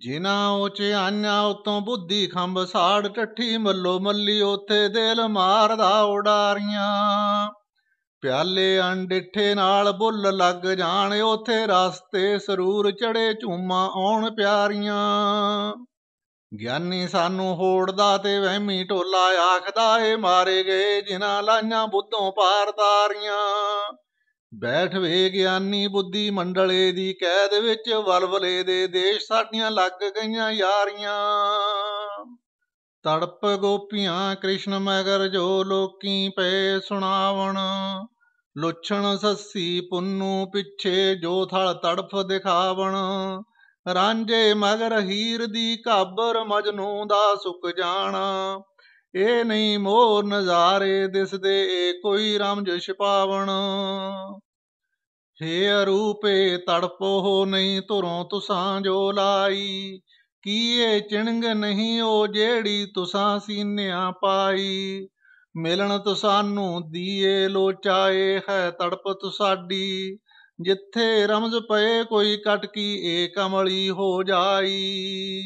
ਜਿਨਾ ਉਚ ਆਨਿਆ ਉਤੋਂ ਬੁੱਧੀ ਖੰਭ ਸਾੜ ਟੱਠੀ ਮੱਲੋ ਮੱਲੀ ਉਥੇ ਦਿਲ ਮਾਰਦਾ ਉਡਾਰੀਆਂ ਪਿਆਲੇ ਅੰਡਿੱਠੇ ਨਾਲ ਬੁੱਲ ਲੱਗ ਜਾਣ ਉਥੇ ਰਸਤੇ ਸਰੂਰ ਚੜੇ ਝੂਮਾ ਆਉਣ ਪਿਆਰੀਆਂ ਗਿਆਨੀ ਸਾਨੂੰ ਹੋੜਦਾ ਤੇ ਵਹਿਮੀ ਢੋਲਾ ਆਖਦਾ ਏ ਮਾਰੇ ਗਏ ਜਿਨਾ ਲਾਈਆਂ ਬੁੱਧੋਂ ਪਾਰ ਤਾਰੀਆਂ ਬੈਠ ਵੇ ਗਿਆਨੀ ਬੁੱਧੀ ਮੰਡਲੇ ਦੀ ਕੈਦ ਵਿੱਚ ਵਲਵਲੇ ਦੇ ਦੇਸ਼ ਸਾਡੀਆਂ ਲੱਗ ਗਈਆਂ ਯਾਰੀਆਂ ਤੜਪ ਗੋਪੀਆਂ ਕ੍ਰਿਸ਼ਨ ਮਗਰ ਜੋ ਲੋਕੀ ਪਏ ਸੁਣਾਵਣ ਲੁੱਛਣ ਸੱਸੀ ਪੁੰਨੂ ਪਿੱਛੇ ਜੋ ਥਲ ਤੜਫ ਦਿਖਾਵਣ ਰਾਂਝੇ ਮਗਰ ਹੀਰ ਦੀ ਕਾਬਰ ਮਜਨੂ ਦਾ ਸੁੱਕ ਜਾਣਾ ਇਹ ਨਹੀਂ ਮੋਰ ਨਜ਼ਾਰੇ ਦਿਸਦੇ ਕੋਈ ਰਾਮ ਰਮਜ ਛਪਾਵਣ ਹੇ ਅਰੂਪੇ ਤੜਪੋ ਨਹੀਂ ਤੁਰੋਂ ਤੁਸਾਂ ਜੋ ਲਾਈ ਕੀਏ ਚਿਣਗ ਨਹੀਂ ਉਹ ਜਿਹੜੀ ਤੁਸਾਂ ਸੀਨਿਆਂ ਪਾਈ ਮਿਲਣ ਤੁਸਾਨੂੰ ਦੀਏ ਲੋਚਾਏ ਹੈ ਤੜਪ ਤੁਸਾਡੀ ਜਿੱਥੇ ਰਮਜ ਪਏ ਕੋਈ ਕਟਕੀ ਏ ਕਮਲੀ ਹੋ ਜਾਈ